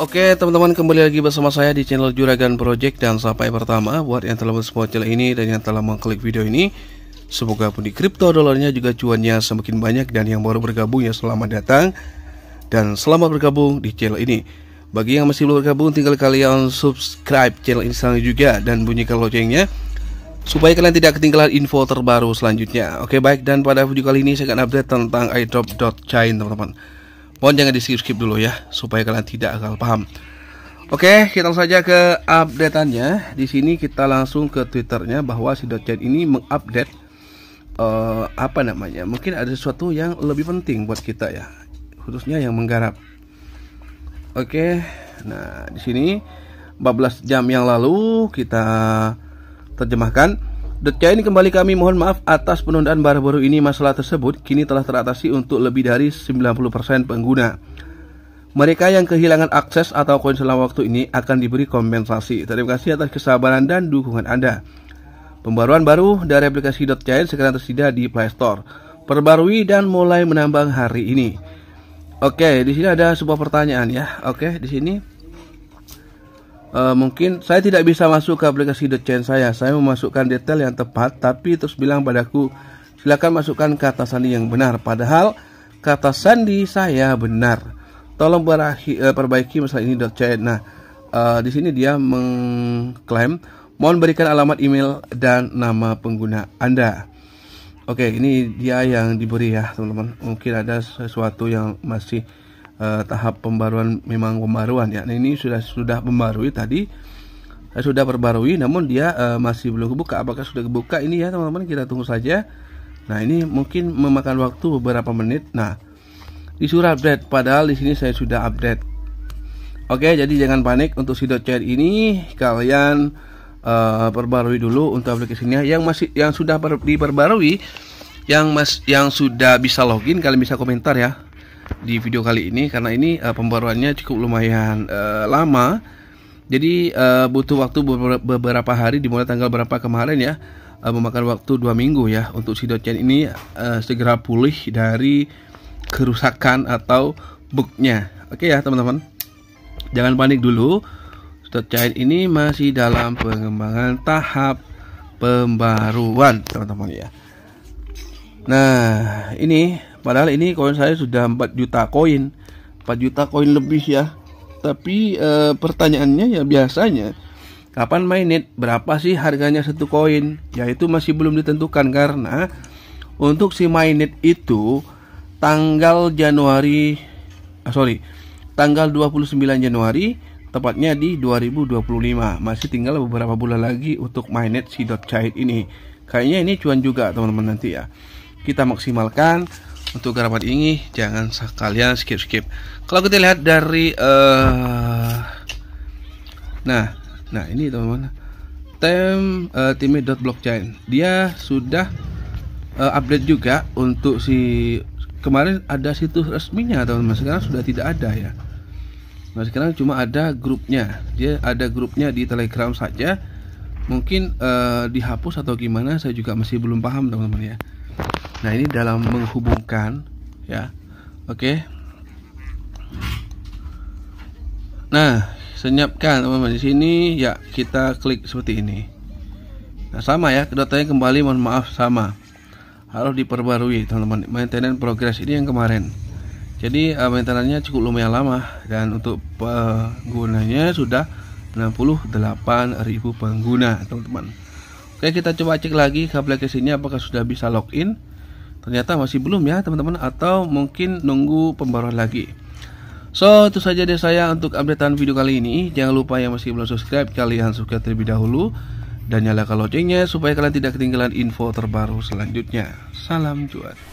Oke teman-teman kembali lagi bersama saya di channel Juragan Project dan sampai pertama buat yang telah mensupport channel ini dan yang telah mengklik video ini Semoga pun di kripto dolarnya juga cuannya semakin banyak dan yang baru bergabung ya selamat datang dan selamat bergabung di channel ini Bagi yang masih belum bergabung tinggal kalian subscribe channel ini juga dan bunyikan loncengnya Supaya kalian tidak ketinggalan info terbaru selanjutnya Oke baik dan pada video kali ini saya akan update tentang iDrop.chain teman-teman Mohon jangan di skip-skip dulu ya supaya kalian tidak akan paham. Oke, kita langsung saja ke updateannya. Di sini kita langsung ke Twitternya bahwa si Docean ini mengupdate uh, apa namanya? Mungkin ada sesuatu yang lebih penting buat kita ya, khususnya yang menggarap. Oke, nah di sini 14 jam yang lalu kita terjemahkan Detkain kembali kami mohon maaf atas penundaan baru-baru ini masalah tersebut kini telah teratasi untuk lebih dari 90% pengguna. Mereka yang kehilangan akses atau koin selama waktu ini akan diberi kompensasi. Terima kasih atas kesabaran dan dukungan Anda. Pembaruan baru dari aplikasi Chain sekarang tersedia di Play Store. Perbarui dan mulai menambang hari ini. Oke, di sini ada sebuah pertanyaan ya. Oke, di sini uh, mungkin saya tidak bisa masuk ke aplikasi The Chain saya. Saya memasukkan detail yang tepat, tapi terus bilang padaku, silakan masukkan kata sandi yang benar. Padahal kata sandi saya benar. Tolong berahi, uh, perbaiki masalah ini The Chain. Nah, uh, di sini dia mengklaim, mohon berikan alamat email dan nama pengguna Anda. Oke, ini dia yang diberi ya, teman-teman. Mungkin ada sesuatu yang masih uh, tahap pembaruan memang pembaruan ya. Nah, ini sudah sudah pembarui tadi eh, sudah perbarui, namun dia uh, masih belum kebuka. Apakah sudah kebuka ini ya teman-teman kita tunggu saja. Nah, ini mungkin memakan waktu beberapa menit. Nah, di surat update padahal di sini saya sudah update. Oke, jadi jangan panik untuk Sidocare ini kalian uh, perbarui dulu untuk aplikasinya yang masih yang sudah diperbarui yang mas yang sudah bisa login kalian bisa komentar ya di video kali ini karena ini uh, pembaruannya cukup lumayan uh, lama. Jadi uh, butuh waktu beberapa hari dimulai tanggal berapa kemarin ya uh, memakan waktu dua minggu ya untuk si dotchen ini uh, segera pulih dari kerusakan atau bugnya. Oke okay ya teman-teman. Jangan panik dulu. dotchen ini masih dalam pengembangan tahap pembaruan teman-teman ya. Nah, ini Padahal ini koin saya sudah 4 juta koin, 4 juta koin lebih ya. Tapi e, pertanyaannya ya biasanya kapan mainnet berapa sih harganya satu koin? ya itu masih belum ditentukan karena untuk si mainnet itu tanggal Januari ah, sorry tanggal 29 Januari tepatnya di 2025 masih tinggal beberapa bulan lagi untuk mainnet si dot cair ini kayaknya ini cuan juga teman-teman nanti ya kita maksimalkan untuk garapan ini jangan sekalian skip skip kalau kita lihat dari uh, nah nah ini teman-teman tem uh, blockchain, dia sudah uh, update juga untuk si kemarin ada situs resminya teman-teman sekarang sudah tidak ada ya nah sekarang cuma ada grupnya dia ada grupnya di telegram saja mungkin uh, dihapus atau gimana saya juga masih belum paham teman-teman ya Nah, ini dalam menghubungkan ya. Oke. Nah, senyapkan teman-teman di sini ya kita klik seperti ini. Nah, sama ya, datanya kembali mohon maaf sama. Harus diperbarui teman-teman. Maintenance progress ini yang kemarin. Jadi uh, maintenance-nya cukup lumayan lama dan untuk penggunanya sudah 68.000 pengguna, teman-teman. Oke, kita coba cek lagi ke aplikasinya apakah sudah bisa login ternyata masih belum ya teman-teman atau mungkin nunggu pembaruan lagi So itu saja deh saya untuk updatean video kali ini Jangan lupa yang masih belum subscribe kalian subscribe terlebih dahulu Dan nyalakan loncengnya supaya kalian tidak ketinggalan info terbaru selanjutnya Salam cuan